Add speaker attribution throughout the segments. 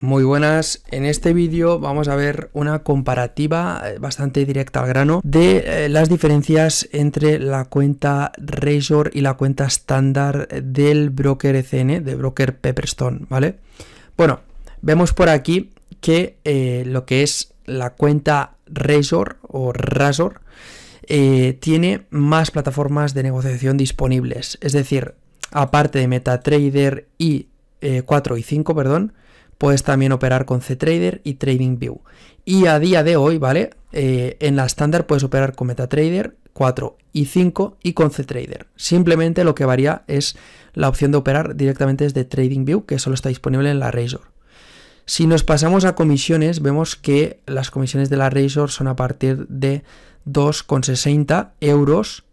Speaker 1: Muy buenas, en este vídeo vamos a ver una comparativa eh, bastante directa al grano de eh, las diferencias entre la cuenta Razor y la cuenta estándar del broker ECN, de broker Pepperstone, ¿vale? Bueno, vemos por aquí que eh, lo que es la cuenta Razor o Razor tiene más plataformas de negociación disponibles, es decir, aparte de MetaTrader y 4 y 5, perdón, puedes también operar con CTrader y TradingView. Y a día de hoy, ¿vale? Eh, en la estándar puedes operar con MetaTrader 4 y 5 y con CTrader. Simplemente lo que varía es la opción de operar directamente desde TradingView, que solo está disponible en la Razor. Si nos pasamos a comisiones, vemos que las comisiones de la Razor son a partir de 2,60 euros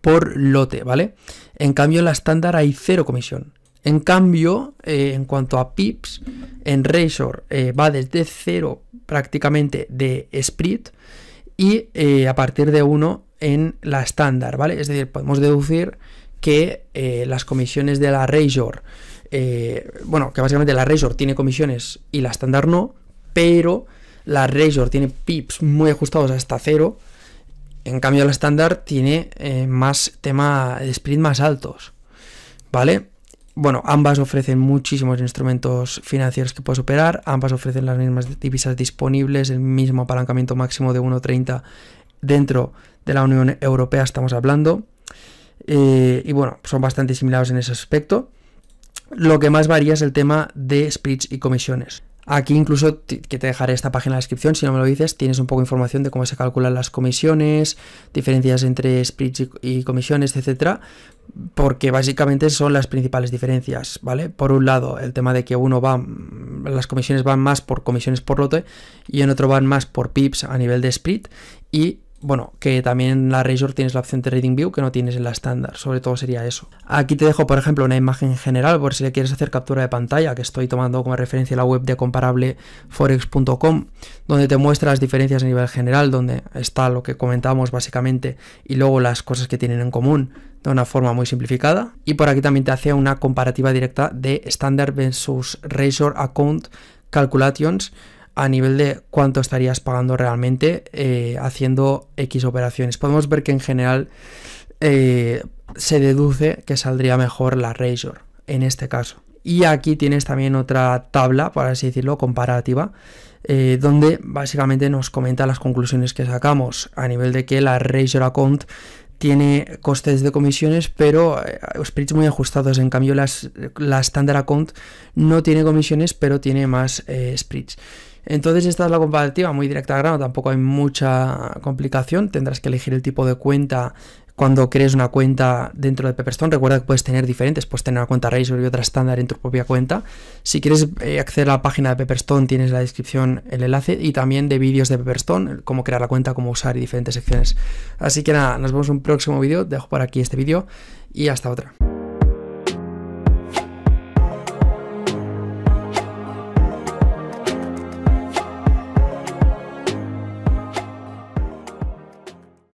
Speaker 1: por lote, ¿vale? En cambio, en la estándar hay cero comisión. En cambio, eh, en cuanto a pips, en Razor eh, va desde 0 prácticamente de split y eh, a partir de 1 en la estándar, ¿vale? Es decir, podemos deducir que las comisiones de la Razor, bueno, que básicamente la Razor tiene comisiones y la estándar no, pero la Razor tiene pips muy ajustados hasta 0, en cambio la estándar tiene más tema de split más altos, ¿vale? Bueno, ambas ofrecen muchísimos instrumentos financieros que puedes operar, ambas ofrecen las mismas divisas disponibles, el mismo apalancamiento máximo de 1,30 dentro de la Unión Europea estamos hablando. Eh, y bueno, son bastante similares en ese aspecto. Lo que más varía es el tema de splits y comisiones. Aquí incluso que te dejaré esta página en la descripción, si no me lo dices, tienes un poco de información de cómo se calculan las comisiones, diferencias entre splits y comisiones, etcétera, porque básicamente son las principales diferencias, ¿vale? Por un lado, el tema de que uno va, mm, las comisiones van más por comisiones por lote y en otro van más por pips a nivel de split y bueno, que también en la Razor tienes la opción de Reading View que no tienes en la estándar, sobre todo sería eso. Aquí te dejo, por ejemplo, una imagen general por si le quieres hacer captura de pantalla, que estoy tomando como referencia la web de comparableforex.com, donde te muestra las diferencias a nivel general, donde está lo que comentamos básicamente y luego las cosas que tienen en común de una forma muy simplificada. Y por aquí también te hace una comparativa directa de estándar versus Razor Account Calculations, a nivel de cuánto estarías pagando realmente eh, haciendo X operaciones. Podemos ver que en general eh, se deduce que saldría mejor la Razor en este caso. Y aquí tienes también otra tabla, por así decirlo, comparativa, eh, donde básicamente nos comenta las conclusiones que sacamos a nivel de que la Razor Account tiene costes de comisiones, pero eh, spritz muy ajustados. En cambio, las, la Standard Account no tiene comisiones, pero tiene más eh, spritz. Entonces esta es la comparativa muy directa a grano, tampoco hay mucha complicación, tendrás que elegir el tipo de cuenta cuando crees una cuenta dentro de Pepperstone, recuerda que puedes tener diferentes, puedes tener una cuenta Razor y otra estándar en tu propia cuenta. Si quieres eh, acceder a la página de Pepperstone, tienes la descripción el enlace y también de vídeos de Pepperstone, cómo crear la cuenta, cómo usar y diferentes secciones. Así que nada, nos vemos en un próximo vídeo, dejo por aquí este vídeo y hasta otra.